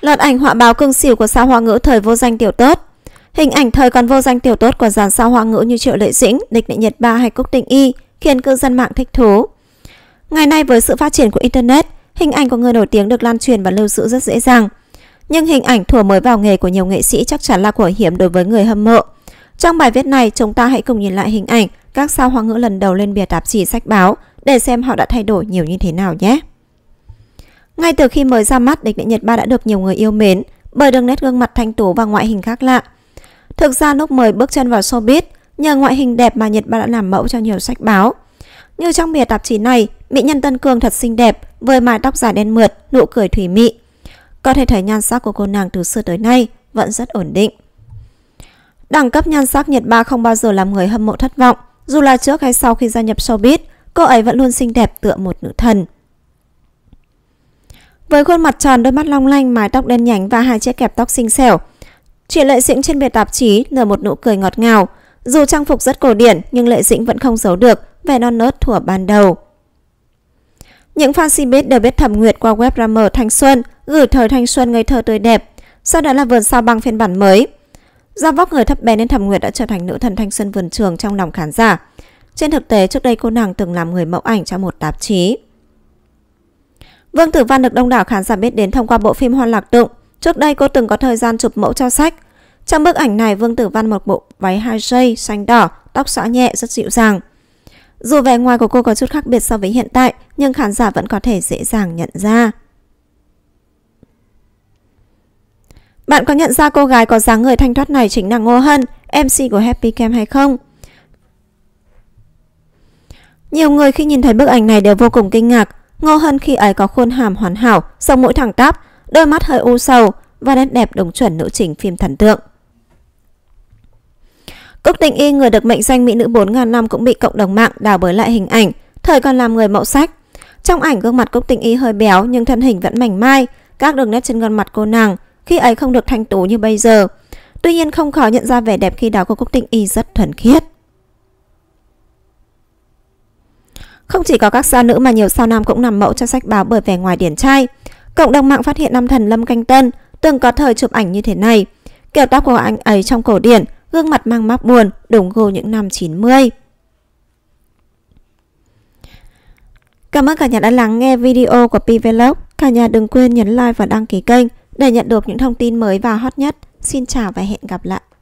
Loạt ảnh họa báo cưng xỉu của sao hoa ngữ thời vô danh tiểu tốt Hình ảnh thời còn vô danh tiểu tốt của dàn sao hoa ngữ như Triệu Lệ Dĩnh, Địch Lệ Nhật Ba hay Cúc Tinh Y khiến cư dân mạng thích thú. Ngày nay với sự phát triển của Internet, hình ảnh của người nổi tiếng được lan truyền và lưu giữ rất dễ dàng. Nhưng hình ảnh thủa mới vào nghề của nhiều nghệ sĩ chắc chắn là của hiểm đối với người hâm mộ. Trong bài viết này, chúng ta hãy cùng nhìn lại hình ảnh các sao hoa ngữ lần đầu lên bìa tạp chí sách báo để xem họ đã thay đổi nhiều như thế nào nhé. Ngay từ khi mới ra mắt, địch nữ Nhật Ba đã được nhiều người yêu mến bởi đường nét gương mặt thanh tú và ngoại hình khác lạ. Thực ra lúc mới bước chân vào showbiz, nhờ ngoại hình đẹp mà Nhật Ba đã làm mẫu cho nhiều sách báo. Như trong bìa tạp chí này, mỹ nhân Tân Cương thật xinh đẹp, với mái tóc dài đen mượt, nụ cười thủy mị. Có thể thấy nhan sắc của cô nàng từ xưa tới nay vẫn rất ổn định. Đẳng cấp nhan sắc Nhật Ba không bao giờ làm người hâm mộ thất vọng, dù là trước hay sau khi gia nhập showbiz, cô ấy vẫn luôn xinh đẹp tựa một nữ thần. Với khuôn mặt tròn, đôi mắt long lanh, mái tóc đen nhánh và hai chiếc kẹp tóc xinh xẻo, chị Lệ Dĩnh trên bìa tạp chí nở một nụ cười ngọt ngào. Dù trang phục rất cổ điển nhưng Lệ Dĩnh vẫn không giấu được vẻ non nớt thuở ban đầu. Những fan biết đều biết Thẩm Nguyệt qua web Rammer Thanh Xuân, gửi thời thanh xuân ngây thơ tươi đẹp, sau đó là vườn sao băng phiên bản mới. Do vóc người thấp bé nên Thẩm Nguyệt đã trở thành nữ thần thanh xuân vườn trường trong lòng khán giả. Trên thực tế, trước đây cô nàng từng làm người mẫu ảnh cho một tạp chí. Vương Tử Văn được đông đảo khán giả biết đến thông qua bộ phim Hoan Lạc Tụng. Trước đây cô từng có thời gian chụp mẫu cho sách. Trong bức ảnh này, Vương Tử Văn mặc bộ váy hai dây xanh đỏ, tóc xõa nhẹ rất dịu dàng. Dù vẻ ngoài của cô có chút khác biệt so với hiện tại, nhưng khán giả vẫn có thể dễ dàng nhận ra. Bạn có nhận ra cô gái có dáng người thanh thoát này chính là Ngô Hân, MC của Happy Cam hay không? Nhiều người khi nhìn thấy bức ảnh này đều vô cùng kinh ngạc. Ngô Hân khi ấy có khuôn hàm hoàn hảo, sống mũi thẳng tắp, đôi mắt hơi u sầu và nét đẹp đồng chuẩn nữ chính phim thần tượng. Cúc Tình Y người được mệnh danh mỹ nữ 4.000 năm cũng bị cộng đồng mạng đào bới lại hình ảnh, thời còn làm người mẫu sách. Trong ảnh gương mặt Cúc Tình Y hơi béo nhưng thân hình vẫn mảnh mai, các đường nét trên gương mặt cô nàng khi ấy không được thanh tú như bây giờ. Tuy nhiên không khó nhận ra vẻ đẹp khi đó của Cúc Tình Y rất thuần khiết. Không chỉ có các sao nữ mà nhiều sao nam cũng nằm mẫu cho sách báo bởi vẻ ngoài điển trai. Cộng đồng mạng phát hiện nam thần Lâm Canh Tân từng có thời chụp ảnh như thế này. Kiểu tóc của anh ấy trong cổ điển, gương mặt mang móc buồn, đúng gô những năm 90. Cảm ơn cả nhà đã lắng nghe video của Pvlog. Cả nhà đừng quên nhấn like và đăng ký kênh để nhận được những thông tin mới và hot nhất. Xin chào và hẹn gặp lại.